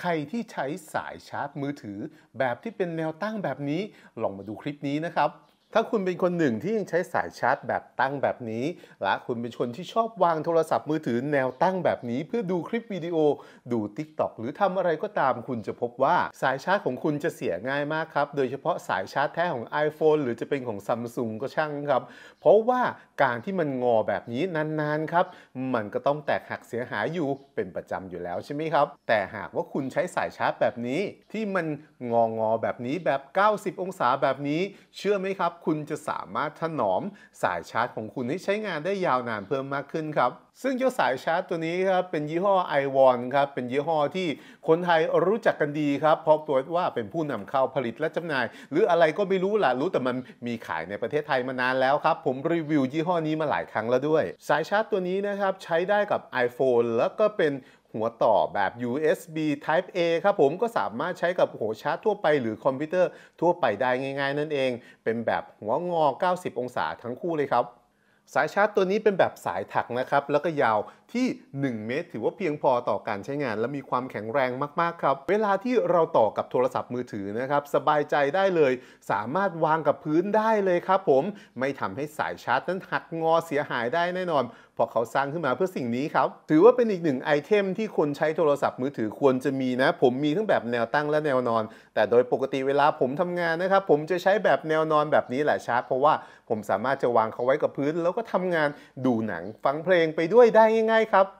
ใครที่ใช้สายชาร์จมือถือแบบที่เป็นแนวตั้งแบบนี้ ลองมาดูคลิปนี้นะครับถ้าคุณเป็นคนหนึ่งที่ยังใช้สายชาร์จแบบตั้งแบบนี้ และคุณเป็นคนที่ชอบวางโทรศัพท์มือถือแนวตั้งแบบนี้ เพื่อดูคลิปวิดีโอ ดู Tik t o อกหรือทำอะไรก็ตาม คุณจะพบว่าสายชาร์จของคุณจะเสียง่ายมากครับ โดยเฉพาะสายชาร์จแท้ของ iPhone หรือจะเป็นของซัมซุงก็ช่างครับ เพราะว่าการที่มันงอแบบนี้นานๆครับ มันก็ต้องแตกหักเสียหายอยู่เป็นประจำอยู่แล้วใช่ไหมครับ แต่หากว่าคุณใช้สายชาร์จ แบบนี้ ที่มันงองอแบบนี้แบบ 90 องศาแบบนี้เชื่อไหมครับคุณจะสามารถถนอมสายชาร์จของคุณให้ใช้งานได้ยาวนานเพิ่มมากขึ้นครับ ซึ่งเจ้าสายชาร์จตัวนี้ครับเป็นยี่ห้อไอวอนครับเป็นยี่ห้อที่คนไทยรู้จักกันดีครับเพราะตัวว่าเป็นผู้นำเข้าผลิตและจำหน่าย หรืออะไรก็ไม่รู้ล่ะรู้แต่มันมีขายในประเทศไทยมานานแล้วครับ ผมรีวิวยี่ห้อนี้มาหลายครั้งแล้วด้วย สายชาร์จตัวนี้นะครับใช้ได้กับ iPhone แล้วก็เป็นหัวต่อแบบ USB Type A ครับผมก็สามารถใช้กับหัวชาร์จทั่วไปหรือคอมพิวเตอร์ทั่วไปได้ง่ายๆนั่นเอง เป็นแบบหัวงอ 90 องศาทั้งคู่เลยครับ สายชาร์จตัวนี้เป็นแบบสายถักนะครับ แล้วก็ยาวที่ 1 เมตร ถือว่าเพียงพอต่อการใช้งาน และมีความแข็งแรงมากๆ ครับ เวลาที่เราต่อกับโทรศัพท์มือถือนะครับสบายใจได้เลย สามารถวางกับพื้นได้เลยครับผม ไม่ทำให้สายชาร์จนั้นหักงอเสียหายได้แน่นอน เพราะเขาสร้างขึ้นมาเพื่อสิ่งนี้ครับ ถือว่าเป็นอีกหนึ่งไอเทมที่คนใช้โทรศัพท์มือถือควรจะมีนะ ผมมีทั้งแบบแนวตั้งและแนวนอน แต่โดยปกติเวลาผมทำงานนะครับผมจะใช้แบบแนวนอนแบบนี้แหละชาร์จเพราะว่าผมสามารถจะวางเขาไว้กับพื้น แล้วก็ทำงานดูหนังฟังเพลงไปด้วยได้ง่ายครับ